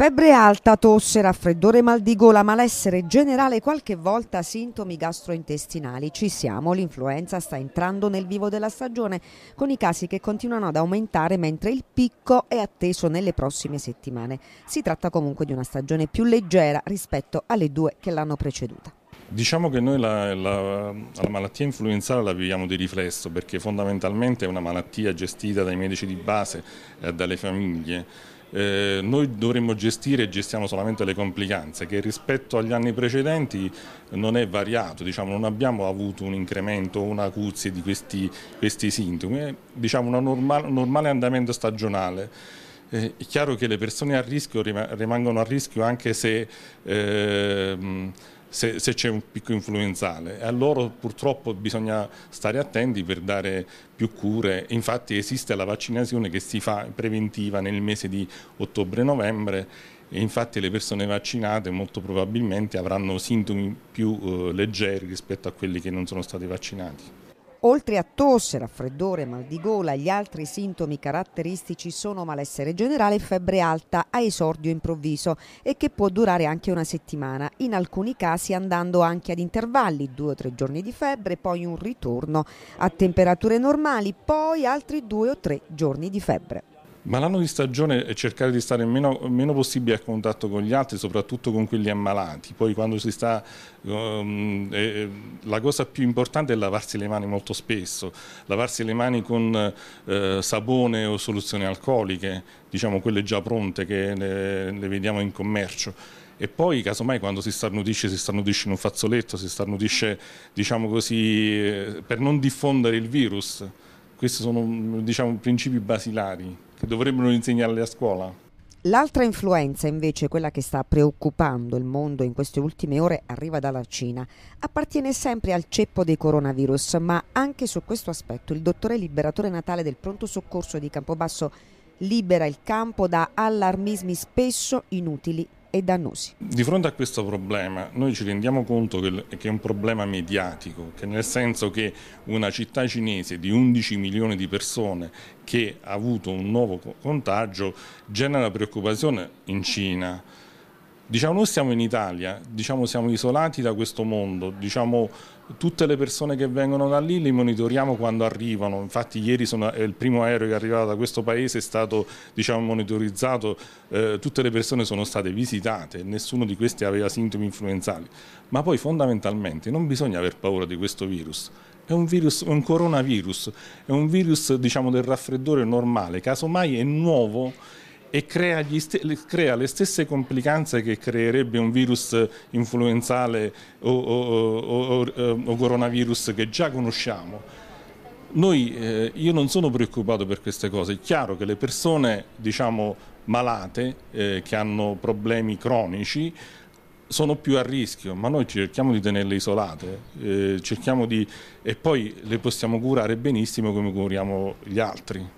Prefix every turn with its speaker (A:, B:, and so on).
A: Febbre alta, tosse, raffreddore, mal di gola, malessere generale, qualche volta sintomi gastrointestinali. Ci siamo, l'influenza sta entrando nel vivo della stagione con i casi che continuano ad aumentare mentre il picco è atteso nelle prossime settimane. Si tratta comunque di una stagione più leggera rispetto alle due che l'hanno preceduta.
B: Diciamo che noi la, la, la, malattia influenzale la viviamo di riflesso perché fondamentalmente è una malattia gestita dai medici di base e eh, dalle famiglie eh, noi dovremmo gestire e gestiamo solamente le complicanze che rispetto agli anni precedenti non è variato, diciamo, non abbiamo avuto un incremento o un'acuzia di questi, questi sintomi, è diciamo, un normal, normale andamento stagionale. Eh, è chiaro che le persone a rischio rimangono a rischio anche se... Ehm, se, se c'è un picco influenzale. A loro purtroppo bisogna stare attenti per dare più cure. Infatti esiste la vaccinazione che si fa preventiva nel mese di ottobre-novembre e infatti le persone vaccinate molto probabilmente avranno sintomi più eh, leggeri rispetto a quelli che non sono stati vaccinati.
A: Oltre a tosse, raffreddore, mal di gola, gli altri sintomi caratteristici sono malessere generale e febbre alta a esordio improvviso e che può durare anche una settimana, in alcuni casi andando anche ad intervalli, due o tre giorni di febbre, poi un ritorno a temperature normali, poi altri due o tre giorni di febbre.
B: Ma l'anno di stagione è cercare di stare meno, meno, possibile a contatto con gli altri, soprattutto con quelli ammalati. Poi quando si sta... Um, eh, la cosa più importante è lavarsi le mani molto spesso, lavarsi le mani con eh, sapone o soluzioni alcoliche, diciamo quelle già pronte che le, le vediamo in commercio e poi casomai quando si starnutisce si starnutisce in un fazzoletto, si starnutisce diciamo così eh, per non diffondere il virus. Questi sono diciamo, principi basilari che dovrebbero insegnarle a scuola.
A: L'altra influenza invece, quella che sta preoccupando il mondo in queste ultime ore, arriva dalla Cina. Appartiene sempre al ceppo dei coronavirus, ma anche su questo aspetto il dottore liberatore natale del pronto soccorso di Campobasso libera il campo da allarmismi spesso inutili e dannosi.
B: Di fronte a questo problema noi ci rendiamo conto che, è un problema mediatico, che nel senso che una città cinese di 11 milioni di persone che ha avuto un nuovo contagio genera preoccupazione in Cina. Diciamo noi siamo in Italia, diciamo siamo isolati da questo mondo, diciamo tutte le persone che vengono da lì le monitoriamo quando arrivano, infatti ieri sono, il primo aereo che è arrivato da questo paese è stato diciamo, monitorizzato, eh, tutte le persone sono state visitate, nessuno di questi aveva sintomi influenzali, ma poi fondamentalmente non bisogna aver paura di questo virus, è un, virus, un coronavirus, è un virus diciamo, del raffreddore normale, casomai è nuovo e crea, crea, le stesse complicanze che creerebbe un virus eh, influenzale o, o, o, eh, o coronavirus che già conosciamo. Noi, eh, io non sono preoccupato per queste cose, è chiaro che le persone diciamo, malate eh, che hanno problemi cronici sono più a rischio, ma noi cerchiamo di tenerle isolate eh, cerchiamo di, e poi le possiamo curare benissimo
A: come curiamo gli altri.